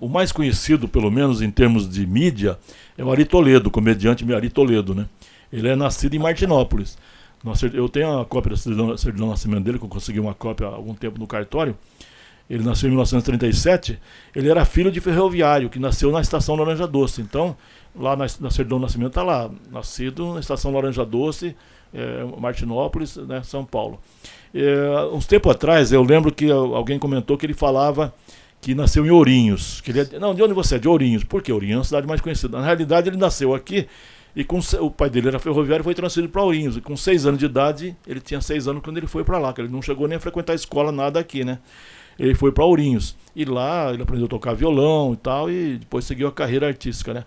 o mais conhecido, pelo menos em termos de mídia, é o Ari Toledo, o comediante Ari Toledo, né? Ele é nascido em Martinópolis. Eu tenho a cópia da certidão de nascimento dele, que eu consegui uma cópia há algum tempo no cartório. Ele nasceu em 1937. Ele era filho de ferroviário, que nasceu na Estação Laranja Doce. Então, lá na, na certidão de nascimento está lá, nascido na Estação Laranja Doce, é, Martinópolis, né, São Paulo. É, uns tempos atrás, eu lembro que alguém comentou que ele falava que nasceu em Ourinhos. Queria, não, de onde você é? De Ourinhos. Por que Ourinhos? É uma cidade mais conhecida. Na realidade, ele nasceu aqui e com, o pai dele era ferroviário e foi transferido para Ourinhos. E com seis anos de idade, ele tinha seis anos quando ele foi para lá, que ele não chegou nem a frequentar a escola, nada aqui, né? Ele foi para Ourinhos. E lá ele aprendeu a tocar violão e tal, e depois seguiu a carreira artística, né?